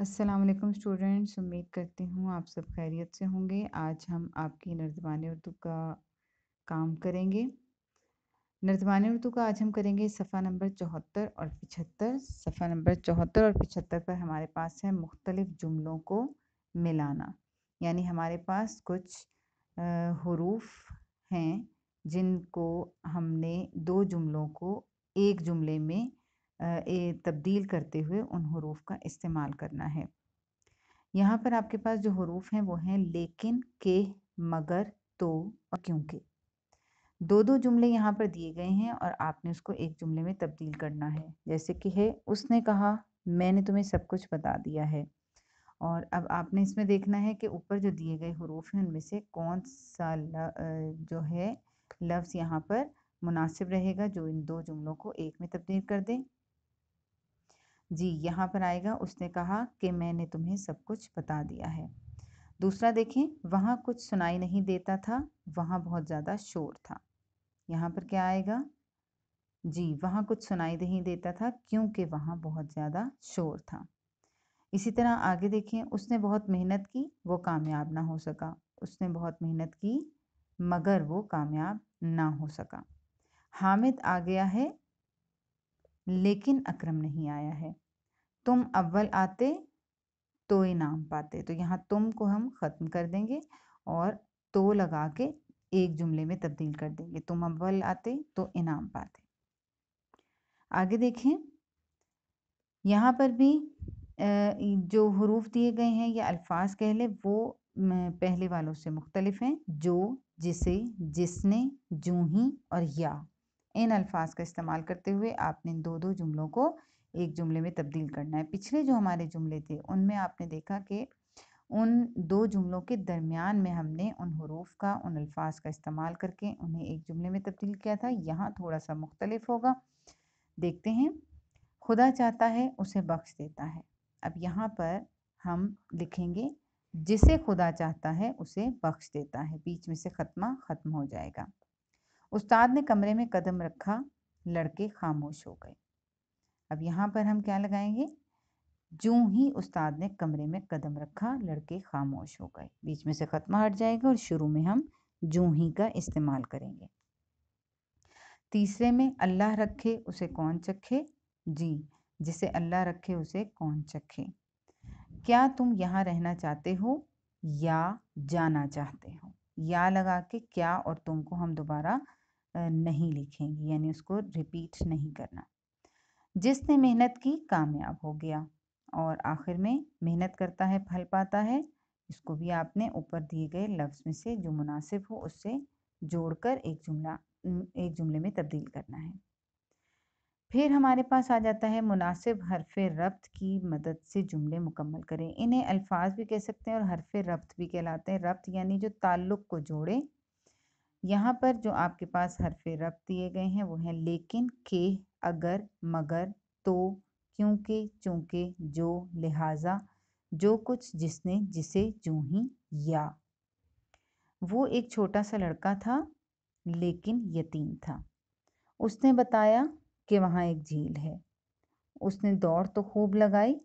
Aslam students उम्मीद करती हूँ आप सब खैरियत से होंगे आज हम आपकी नर्दबान उर्दू का काम करेंगे नर्दबान उर्दू का आज हम करेंगे सफ़ा नंबर चौहत्तर और पिछहत्तर सफ़ा नंबर चौहत्तर और पिछहत्तर पर हमारे पास है मुख्तलिफ़ जुमलों को मिलाना यानी हमारे पास कुछ हरूफ हैं जिनको हमने दो जुमलों को एक जुमले में तब्दील करते हुए उन हरूफ का इस्तेमाल करना है यहाँ पर आपके पास जो हरूफ हैं वो हैं लेकिन के मगर तो और क्योंकि दो दो जुमले यहाँ पर दिए गए हैं और आपने उसको एक जुमले में तब्दील करना है जैसे कि है उसने कहा मैंने तुम्हें सब कुछ बता दिया है और अब आपने इसमें देखना है कि ऊपर जो दिए गए हरूफ हैं उनमें से कौन सा जो है लफ्ज़ यहाँ पर मुनासिब रहेगा जो इन दो जुमलों को एक में तब्दील कर दें जी यहाँ पर आएगा उसने कहा कि मैंने तुम्हें सब कुछ बता दिया है दूसरा देखें वहाँ कुछ सुनाई नहीं देता था वहाँ बहुत ज़्यादा शोर था यहाँ पर क्या आएगा जी वहाँ कुछ सुनाई नहीं देता था क्योंकि वहाँ बहुत ज़्यादा शोर था इसी तरह आगे देखें उसने बहुत मेहनत की वो कामयाब ना हो सका उसने बहुत मेहनत की मगर वो कामयाब ना हो सका हामिद आ गया है लेकिन अक्रम नहीं आया है तुम अव्वल आते तो इनाम पाते तो यहाँ तुम को हम ख़त्म कर देंगे और तो लगा के एक जुमले में तब्दील कर देंगे तुम अव्वल आते तो इनाम पाते आगे देखें यहाँ पर भी जो हरूफ दिए गए हैं या अल्फाज कह लें वो पहले वालों से मुख्तलिफ हैं जो जिसे जिसने जूही और या इन अल्फाज का इस्तेमाल करते हुए आपने दो दो जुमलों को एक जुमले में तब्दील करना है पिछले जो हमारे जुमले थे उनमें आपने देखा कि उन दो जुमलों के दरमियान में हमने उन हरूफ का उन अल्फाज का इस्तेमाल करके उन्हें एक जुमले में तब्दील किया था यहाँ थोड़ा सा मुख्तलिफ होगा देखते हैं खुदा चाहता है उसे बख्श देता है अब यहाँ पर हम लिखेंगे जिसे खुदा चाहता है उसे बख्श देता है बीच में से ख़त्मा ख़त्म हो जाएगा उस्ताद ने कमरे में कदम रखा लड़के खामोश हो गए अब यहाँ पर हम क्या लगाएंगे जो ही उस्ताद ने कमरे में कदम रखा लड़के खामोश हो गए बीच में से खत्मा हट जाएगा और शुरू में हम जो ही का इस्तेमाल करेंगे तीसरे में अल्लाह रखे उसे कौन चखे जी जिसे अल्लाह रखे उसे कौन चखे क्या तुम यहाँ रहना चाहते हो या जाना चाहते हो या लगा के क्या और तुमको हम दोबारा नहीं लिखेंगे यानी उसको रिपीट नहीं करना जिसने मेहनत की कामयाब हो गया और आखिर में मेहनत करता है फल पाता है इसको भी आपने ऊपर दिए गए लफ्ज़ में से जो मुनासिब हो उससे जोड़कर एक जुमला एक जुमले में तब्दील करना है फिर हमारे पास आ जाता है मुनासिब हरफ रब्त की मदद से जुमले मुकम्मल करें इन्हें अल्फाज भी कह सकते हैं और हरफ रब्त भी कहलाते हैं रब्त यानी जो ताल्लुक़ को जोड़े यहाँ पर जो आपके पास हरफ रब्त दिए गए हैं वो हैं लेकिन के अगर मगर तो क्योंकि चूंकि जो लिहाजा जो कुछ जिसने जिसे जू ही या वो एक छोटा सा लड़का था लेकिन यतीम था उसने बताया कि वहाँ एक झील है उसने दौड़ तो खूब लगाई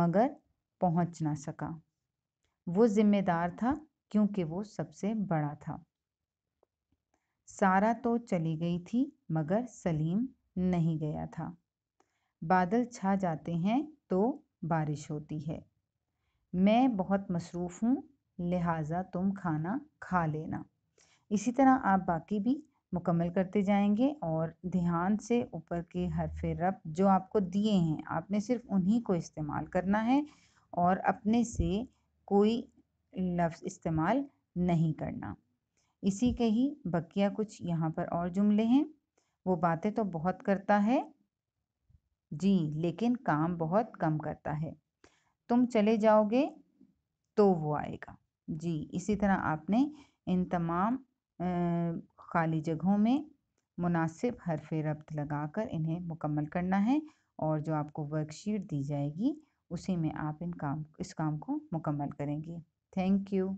मगर पहुँच ना सका वो जिम्मेदार था क्योंकि वो सबसे बड़ा था सारा तो चली गई थी मगर सलीम नहीं गया था बादल छा जाते हैं तो बारिश होती है मैं बहुत मसरूफ़ हूँ लिहाजा तुम खाना खा लेना इसी तरह आप बाकी भी मुकम्मल करते जाएंगे और ध्यान से ऊपर के हरफ रब जो आपको दिए हैं आपने सिर्फ उन्हीं को इस्तेमाल करना है और अपने से कोई लफ्ज़ इस्तेमाल नहीं करना इसी के ही बकिया कुछ यहाँ पर और जुमले हैं वो बातें तो बहुत करता है जी लेकिन काम बहुत कम करता है तुम चले जाओगे तो वो आएगा जी इसी तरह आपने इन तमाम खाली जगहों में मुनासिब हरफ रब्त लगाकर इन्हें मुकम्मल करना है और जो आपको वर्कशीट दी जाएगी उसी में आप इन काम इस काम को मुकम्मल करेंगे थैंक यू